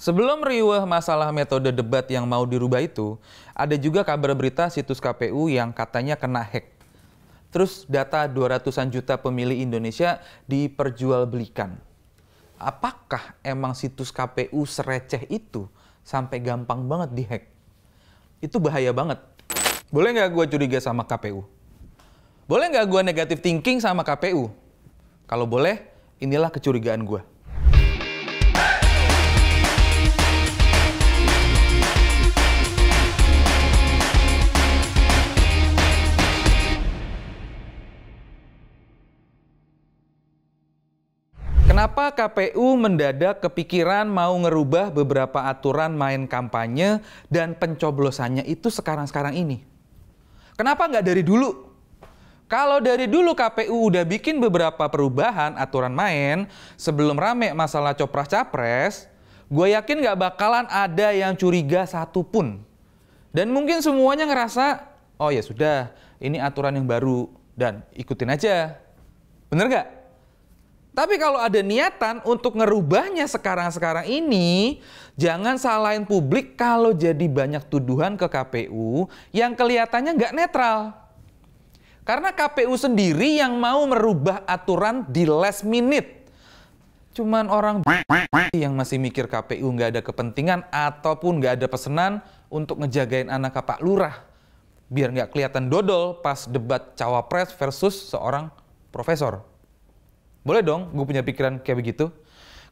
Sebelum riuh masalah metode debat yang mau dirubah itu, ada juga kabar berita situs KPU yang katanya kena hack. Terus data 200-an juta pemilih Indonesia diperjualbelikan. Apakah emang situs KPU sereceh itu sampai gampang banget dihack? Itu bahaya banget. Boleh nggak gue curiga sama KPU? Boleh nggak gue negatif thinking sama KPU? Kalau boleh, inilah kecurigaan gue. Kenapa KPU mendadak kepikiran mau ngerubah beberapa aturan main kampanye dan pencoblosannya itu sekarang-sekarang ini? Kenapa nggak dari dulu? Kalau dari dulu KPU udah bikin beberapa perubahan aturan main sebelum rame masalah copras-capres, gue yakin nggak bakalan ada yang curiga satu pun. Dan mungkin semuanya ngerasa, oh ya sudah, ini aturan yang baru dan ikutin aja. Bener nggak? Tapi kalau ada niatan untuk ngerubahnya sekarang-sekarang ini, jangan salahin publik kalau jadi banyak tuduhan ke KPU yang kelihatannya nggak netral. Karena KPU sendiri yang mau merubah aturan di last minute. Cuman orang yang masih mikir KPU nggak ada kepentingan ataupun nggak ada pesanan untuk ngejagain anak Pak Lurah biar nggak kelihatan dodol pas debat cawapres versus seorang profesor. Boleh dong gue punya pikiran kayak begitu?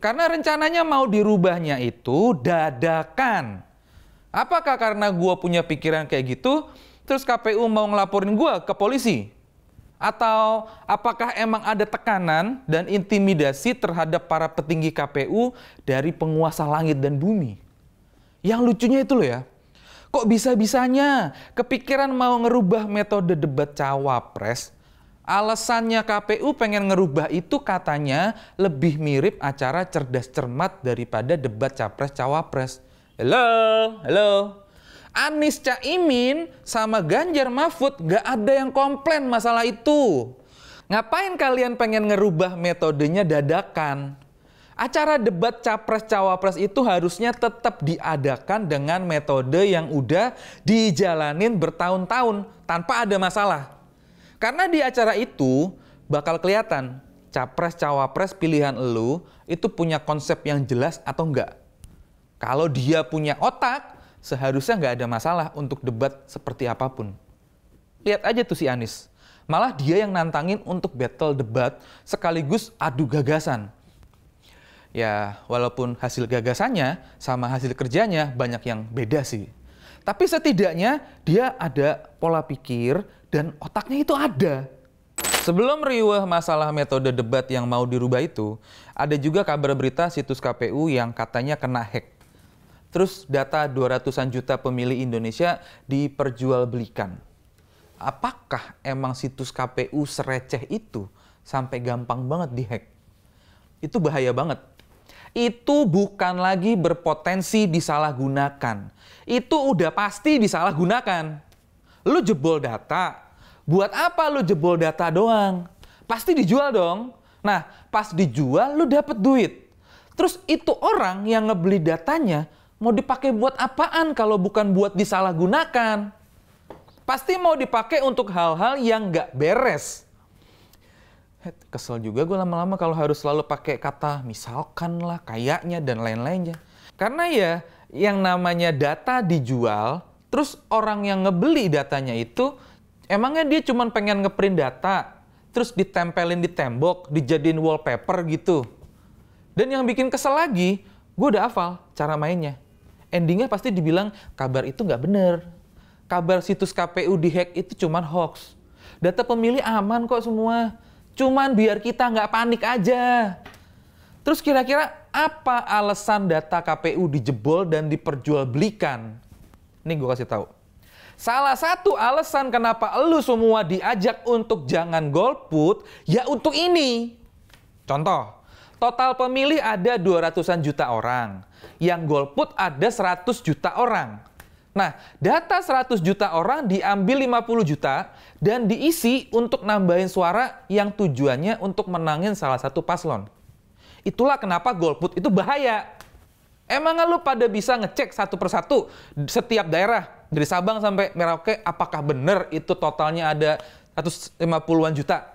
Karena rencananya mau dirubahnya itu dadakan. Apakah karena gue punya pikiran kayak gitu, terus KPU mau ngelaporin gue ke polisi? Atau apakah emang ada tekanan dan intimidasi terhadap para petinggi KPU dari penguasa langit dan bumi? Yang lucunya itu loh ya, kok bisa-bisanya kepikiran mau ngerubah metode debat cawapres Alasannya KPU pengen ngerubah itu katanya lebih mirip acara cerdas cermat daripada debat capres-cawapres. Halo, halo. Anies Caimin sama Ganjar Mahfud gak ada yang komplain masalah itu. Ngapain kalian pengen ngerubah metodenya dadakan? Acara debat capres-cawapres itu harusnya tetap diadakan dengan metode yang udah dijalanin bertahun-tahun tanpa ada masalah. Karena di acara itu bakal kelihatan capres cawapres pilihan lu itu punya konsep yang jelas atau enggak. Kalau dia punya otak, seharusnya nggak ada masalah untuk debat seperti apapun. Lihat aja tuh si Anis, Malah dia yang nantangin untuk battle debat sekaligus adu gagasan. Ya, walaupun hasil gagasannya sama hasil kerjanya banyak yang beda sih. Tapi setidaknya dia ada pola pikir dan otaknya itu ada. Sebelum riuh masalah metode debat yang mau dirubah itu, ada juga kabar berita situs KPU yang katanya kena hack. Terus data 200-an juta pemilih Indonesia diperjualbelikan. Apakah emang situs KPU sereceh itu sampai gampang banget dihack? Itu bahaya banget itu bukan lagi berpotensi disalahgunakan. Itu udah pasti disalahgunakan. Lu jebol data, buat apa lu jebol data doang? Pasti dijual dong. Nah, pas dijual lu dapet duit. Terus itu orang yang ngebeli datanya mau dipakai buat apaan kalau bukan buat disalahgunakan? Pasti mau dipakai untuk hal-hal yang nggak beres kesel juga gue lama-lama kalau harus selalu pakai kata misalkan lah, kayaknya dan lain-lainnya. Karena ya yang namanya data dijual, terus orang yang ngebeli datanya itu emangnya dia cuma pengen ngeprint data, terus ditempelin di tembok, dijadiin wallpaper gitu. Dan yang bikin kesel lagi, gue udah hafal cara mainnya. Endingnya pasti dibilang kabar itu nggak bener. Kabar situs KPU dihack itu cuma hoax. Data pemilih aman kok semua Cuman biar kita nggak panik aja. Terus kira-kira apa alasan data KPU dijebol dan diperjualbelikan? Ini gue kasih tahu. Salah satu alasan kenapa lu semua diajak untuk jangan golput, ya untuk ini. Contoh, total pemilih ada 200-an juta orang. Yang golput ada 100 juta orang. Nah, data 100 juta orang diambil 50 juta dan diisi untuk nambahin suara yang tujuannya untuk menangin salah satu paslon. Itulah kenapa golput itu bahaya. Emang lu pada bisa ngecek satu persatu setiap daerah dari Sabang sampai Merauke apakah benar itu totalnya ada 150-an juta?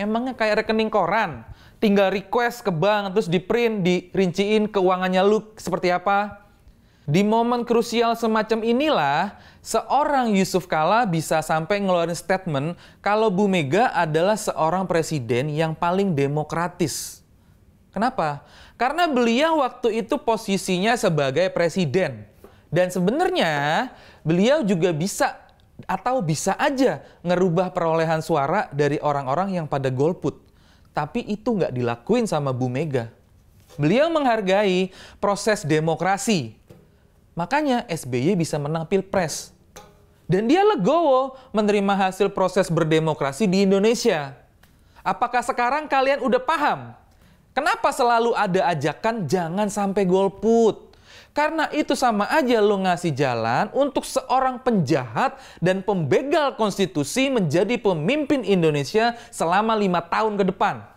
Emangnya kayak rekening koran, tinggal request ke bank terus di print, dirinciin keuangannya lu seperti apa, di momen krusial semacam inilah, seorang Yusuf Kala bisa sampai ngeluarin statement kalau Bu Mega adalah seorang presiden yang paling demokratis. Kenapa? Karena beliau waktu itu posisinya sebagai presiden. Dan sebenarnya beliau juga bisa atau bisa aja ngerubah perolehan suara dari orang-orang yang pada golput. Tapi itu nggak dilakuin sama Bu Mega. Beliau menghargai proses demokrasi Makanya SBY bisa menang Pilpres. Dan dia legowo menerima hasil proses berdemokrasi di Indonesia. Apakah sekarang kalian udah paham? Kenapa selalu ada ajakan jangan sampai golput? Karena itu sama aja lo ngasih jalan untuk seorang penjahat dan pembegal konstitusi menjadi pemimpin Indonesia selama lima tahun ke depan.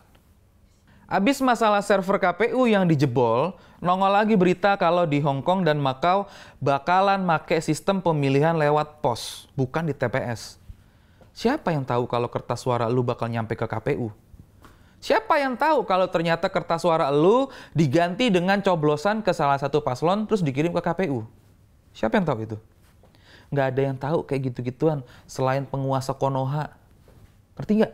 Abis masalah server KPU yang dijebol, nongol lagi berita kalau di Hong Kong dan Makau bakalan make sistem pemilihan lewat pos, bukan di TPS. Siapa yang tahu kalau kertas suara lu bakal nyampe ke KPU? Siapa yang tahu kalau ternyata kertas suara lu diganti dengan coblosan ke salah satu paslon terus dikirim ke KPU? Siapa yang tahu itu? Nggak ada yang tahu kayak gitu-gituan selain penguasa Konoha. Ngerti nggak?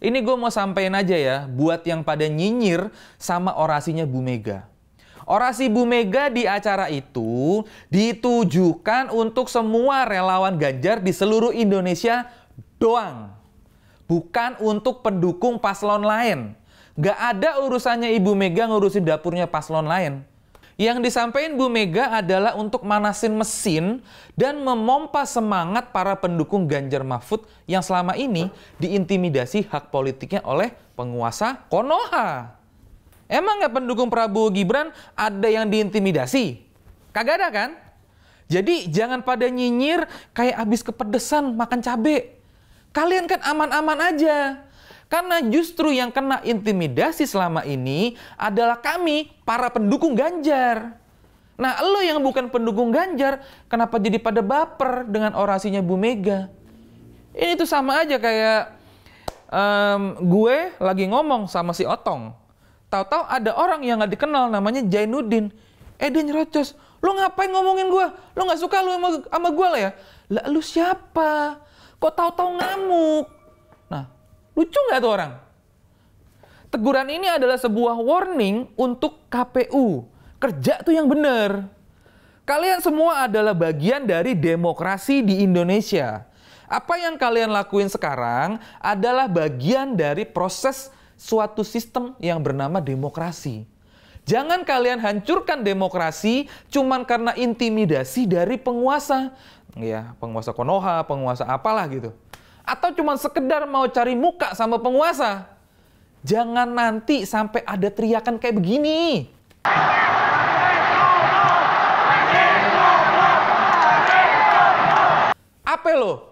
Ini gue mau sampein aja ya, buat yang pada nyinyir sama orasinya Bu Mega. Orasi Bu Mega di acara itu ditujukan untuk semua relawan Ganjar di seluruh Indonesia doang. Bukan untuk pendukung paslon lain. Gak ada urusannya Ibu Mega ngurusin dapurnya paslon lain. Yang disampaikan Bu Mega adalah untuk manasin mesin dan memompa semangat para pendukung Ganjar Mahfud yang selama ini diintimidasi hak politiknya oleh penguasa Konoha. Emang nggak pendukung Prabowo Gibran ada yang diintimidasi? Kagak ada kan? Jadi jangan pada nyinyir kayak abis kepedesan makan cabai. Kalian kan aman-aman aja karena justru yang kena intimidasi selama ini adalah kami, para pendukung Ganjar. Nah, lo yang bukan pendukung Ganjar, kenapa jadi pada baper dengan orasinya Bu Mega? Ini tuh sama aja kayak um, gue lagi ngomong sama si Otong. Tahu-tahu ada orang yang gak dikenal namanya Jainuddin. Eh dia nyerocos. Lo ngapain ngomongin gue? Lo gak suka lo sama, sama gue lah ya? Lah lo siapa? Kok tahu-tahu ngamuk? Lucu nggak tuh orang? Teguran ini adalah sebuah warning untuk KPU. Kerja tuh yang benar. Kalian semua adalah bagian dari demokrasi di Indonesia. Apa yang kalian lakuin sekarang adalah bagian dari proses suatu sistem yang bernama demokrasi. Jangan kalian hancurkan demokrasi cuman karena intimidasi dari penguasa. Ya, penguasa Konoha, penguasa apalah gitu atau cuma sekedar mau cari muka sama penguasa. Jangan nanti sampai ada teriakan kayak begini. Apa lo?